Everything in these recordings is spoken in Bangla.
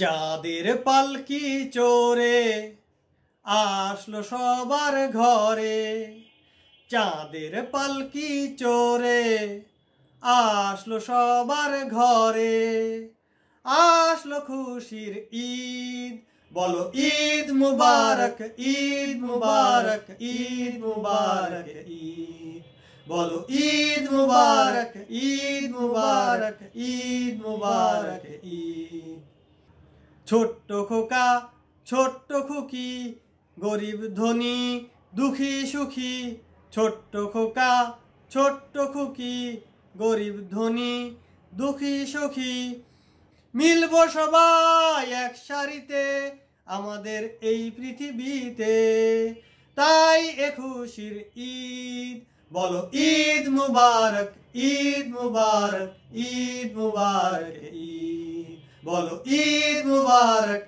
চাঁদের পালকি চোরে আসলো সবার ঘরে চাঁদের পালকি চোরে আসলো সবার ঘরে আসলো খুশির ঈদ বলো ঈদ মুবারক ঈদ মুবারক ঈদ মুবারক ঈদ বলো ঈদ মুবারক ঈদ মুবারক ঈদ মুবারক ঈদ ছোট্ট খোকা ছোট্ট খুকি গরিব ধনী দুঃখী সুখী ছোট্ট খোকা ছোট্ট খুকি গরিব ধনী দুঃখী সুখী মিলব সবাই এক সারিতে আমাদের এই পৃথিবীতে তাই এ খুশির ঈদ বলো ঈদ মুবারক ঈদ মুবারক ঈদ মুবারক ঈদ বলো ঈদ মুবারক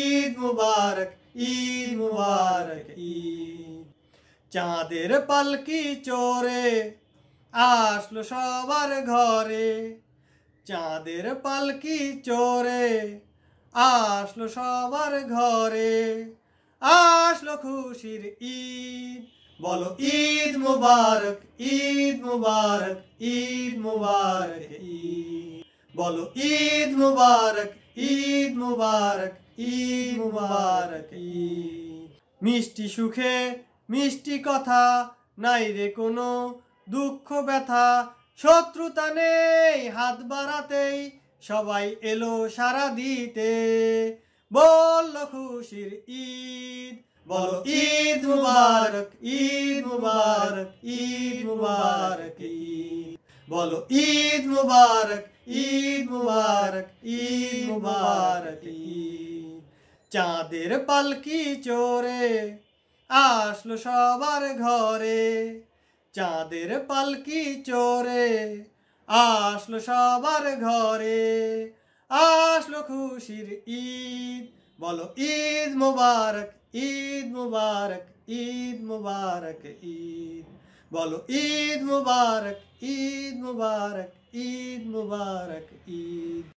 ঈদ মুবারক ঈদ মুবারক ঈদ চাঁদের পালকি চোরে আসলো সবার ঘরে চাঁদের পালকি চোরে আসলো সবার ঘরে আসলো খুশির ঈদ বলো ঈদ মুবারক ঈদ মুবারক ঈদ মুবারক ঈদ বলো ঈদ মুবারক ঈদ মুবারক ঈদ মুবারক মিষ্টি সুখে মিষ্টি কথা নাই রে কোনো দুঃখ ব্যথা শত্রুতা নেই হাত বাড়াতেই সবাই এলো সারা দিতে বলল খুশির ঈদ বলো ঈদ মুবারক ঈদ মুবারক ঈদ মুবারক ঈদ বলো ঈদ মুবারক ঈদ মুবারক ঈদ মুবারক ঈদ চাঁদের পালকি চোরে আসলো সবার ঘরে চাঁদের পালকি চোরে আসলো সবার ঘরে আসলো খুশির ঈদ বলো ঈদ মুবারক ঈদ মুবারক ঈদ মুবারক ঈদ बोलो ईद मुबारक ईद मुबारक ईद मुबारक ईद